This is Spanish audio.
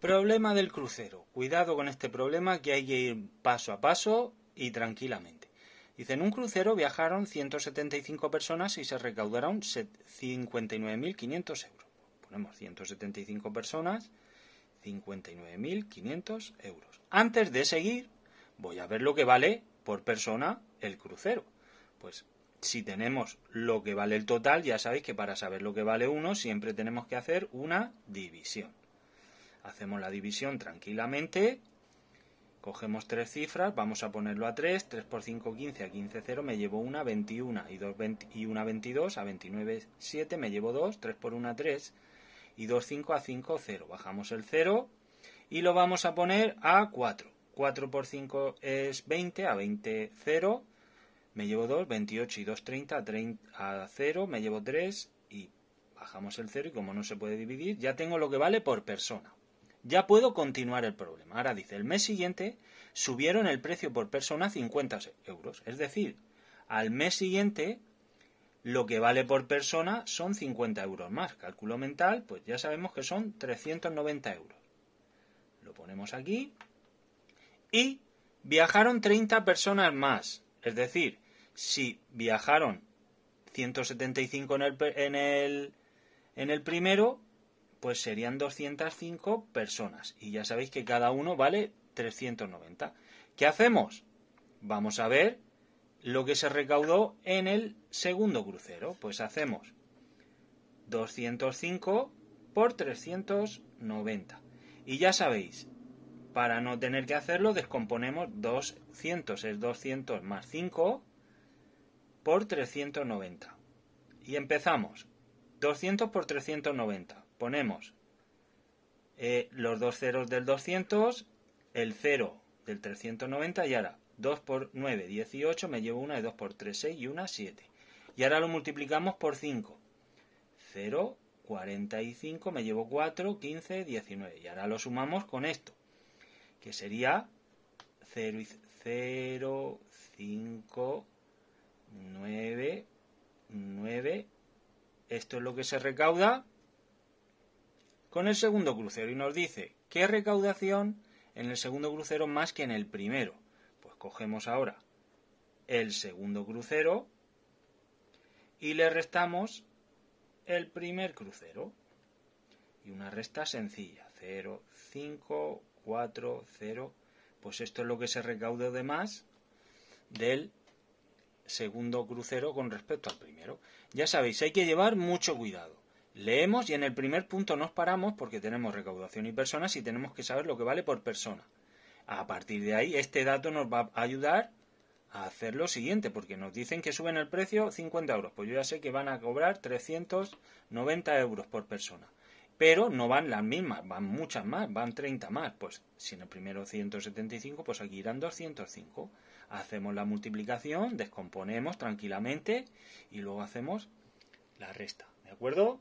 Problema del crucero. Cuidado con este problema que hay que ir paso a paso y tranquilamente. Dice, en un crucero viajaron 175 personas y se recaudaron 59.500 euros. Ponemos 175 personas, 59.500 euros. Antes de seguir, voy a ver lo que vale por persona el crucero. Pues si tenemos lo que vale el total, ya sabéis que para saber lo que vale uno siempre tenemos que hacer una división. Hacemos la división tranquilamente. Cogemos tres cifras, vamos a ponerlo a 3, 3 por 5, 15, a 15, 0, me llevo una, 21, y, 2, una, 22, a 29, 7, me llevo 2, 3 por 1, 3, y 2, 5, a 5, 0. Bajamos el 0 y lo vamos a poner a 4. 4 por 5 es 20, a 20, 0, me llevo 2, 28 y 2, 30, a, 30, a 0, me llevo 3 y bajamos el 0 y como no se puede dividir, ya tengo lo que vale por persona. Ya puedo continuar el problema. Ahora dice, el mes siguiente subieron el precio por persona 50 euros. Es decir, al mes siguiente lo que vale por persona son 50 euros más. Cálculo mental, pues ya sabemos que son 390 euros. Lo ponemos aquí. Y viajaron 30 personas más. Es decir, si viajaron 175 en el, en el, en el primero, pues serían 205 personas. Y ya sabéis que cada uno vale 390. ¿Qué hacemos? Vamos a ver lo que se recaudó en el segundo crucero. Pues hacemos 205 por 390. Y ya sabéis, para no tener que hacerlo, descomponemos 200. Es 200 más 5 por 390. Y empezamos. 200 por 390. Ponemos eh, los dos ceros del 200, el 0 del 390 y ahora 2 por 9, 18, me llevo una de 2 por 3, 6 y una 7. Y ahora lo multiplicamos por 5. 0, 45, me llevo 4, 15, 19. Y ahora lo sumamos con esto, que sería 0, 0 5, Esto es lo que se recauda con el segundo crucero y nos dice qué recaudación en el segundo crucero más que en el primero. Pues cogemos ahora el segundo crucero y le restamos el primer crucero. Y una resta sencilla, 0, 5, 4, 0. Pues esto es lo que se recauda de más del segundo crucero con respecto al primero. Ya sabéis, hay que llevar mucho cuidado. Leemos y en el primer punto nos paramos porque tenemos recaudación y personas y tenemos que saber lo que vale por persona. A partir de ahí, este dato nos va a ayudar a hacer lo siguiente, porque nos dicen que suben el precio 50 euros. Pues yo ya sé que van a cobrar 390 euros por persona pero no van las mismas, van muchas más, van 30 más. Pues si en el primero 175, pues aquí irán 205. Hacemos la multiplicación, descomponemos tranquilamente y luego hacemos la resta, ¿de acuerdo?